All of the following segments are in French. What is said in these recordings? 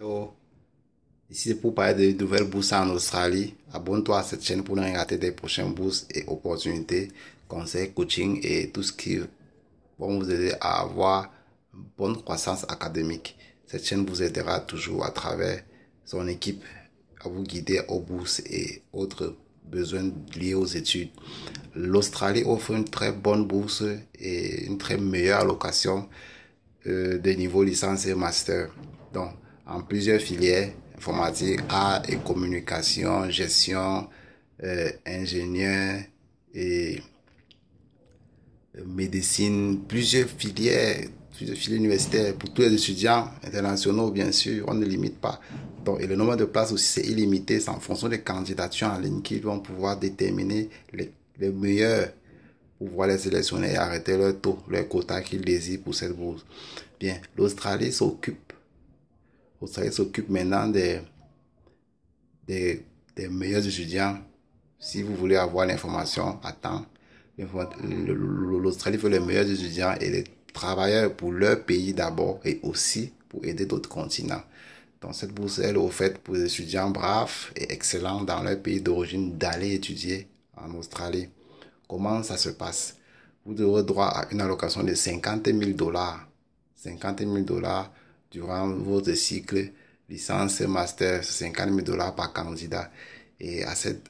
Ici Ici, pour parler de nouvelles bourses en Australie. Abonne-toi à cette chaîne pour ne rater des prochaines bourses et opportunités, conseils, coaching et tout ce qui va vous aider à avoir une bonne croissance académique. Cette chaîne vous aidera toujours à travers son équipe à vous guider aux bourses et autres besoins liés aux études. L'Australie offre une très bonne bourse et une très meilleure allocation euh, de niveau licence et master. Donc, en plusieurs filières, informatique, art et communication, gestion, euh, ingénieur et euh, médecine, plusieurs filières, plusieurs filières universitaires pour tous les étudiants internationaux, bien sûr, on ne limite pas. Donc, et le nombre de places aussi, c'est illimité, c'est en fonction des candidatures en ligne qui vont pouvoir déterminer les, les meilleurs pour pouvoir les sélectionner et arrêter leur taux, leur quota qu'ils désirent pour cette bourse. Bien, l'Australie s'occupe L'Australie s'occupe maintenant des, meilleurs étudiants. Si vous voulez avoir l'information à temps, l'Australie fait les meilleurs étudiants et les travailleurs pour leur pays d'abord et aussi pour aider d'autres continents. Donc cette bourse, elle est offerte pour les étudiants braves et excellents dans leur pays d'origine d'aller étudier en Australie. Comment ça se passe Vous aurez droit à une allocation de 50 000 dollars. 50 000 dollars durant votre cycle licence master 50 000 dollars par candidat et à cette,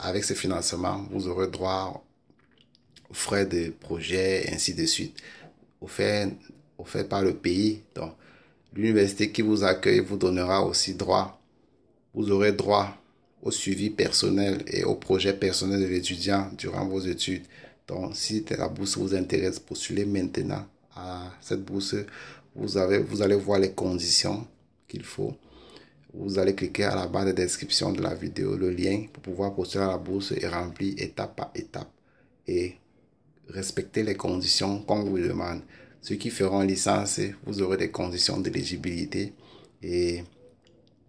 avec ce financement vous aurez droit aux frais de projet ainsi de suite offert offert par le pays donc l'université qui vous accueille vous donnera aussi droit vous aurez droit au suivi personnel et au projet personnel de l'étudiant durant vos études donc si la bourse vous intéresse postulez maintenant à cette bourse vous, avez, vous allez voir les conditions qu'il faut. Vous allez cliquer à la barre de description de la vidéo, le lien pour pouvoir postuler à la bourse et remplir étape par étape et respecter les conditions qu'on vous demande. Ceux qui feront licence, vous aurez des conditions d'éligibilité et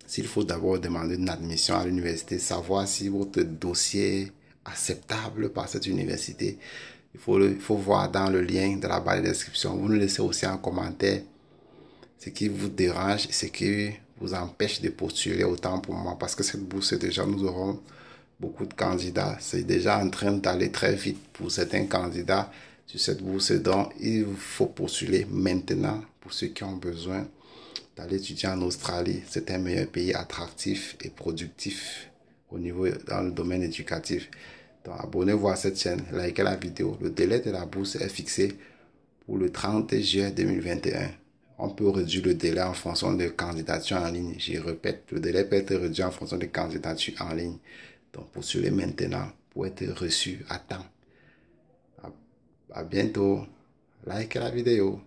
s'il faut d'abord demander une admission à l'université, savoir si votre dossier est acceptable par cette université. Il faut, faut voir dans le lien, de la barre de description. Vous nous laissez aussi en commentaire ce qui vous dérange, ce qui vous empêche de postuler autant pour moi. Parce que cette bourse, déjà, nous aurons beaucoup de candidats. C'est déjà en train d'aller très vite pour certains candidats sur cette bourse. Donc, il faut postuler maintenant pour ceux qui ont besoin d'aller étudier en Australie. C'est un meilleur pays attractif et productif au niveau dans le domaine éducatif. Donc abonnez-vous à cette chaîne, likez la vidéo. Le délai de la bourse est fixé pour le 30 juin 2021. On peut réduire le délai en fonction de candidatures en ligne. Je répète, le délai peut être réduit en fonction des candidatures en ligne. Donc poursuivez maintenant pour être reçu à temps. à bientôt. Likez la vidéo.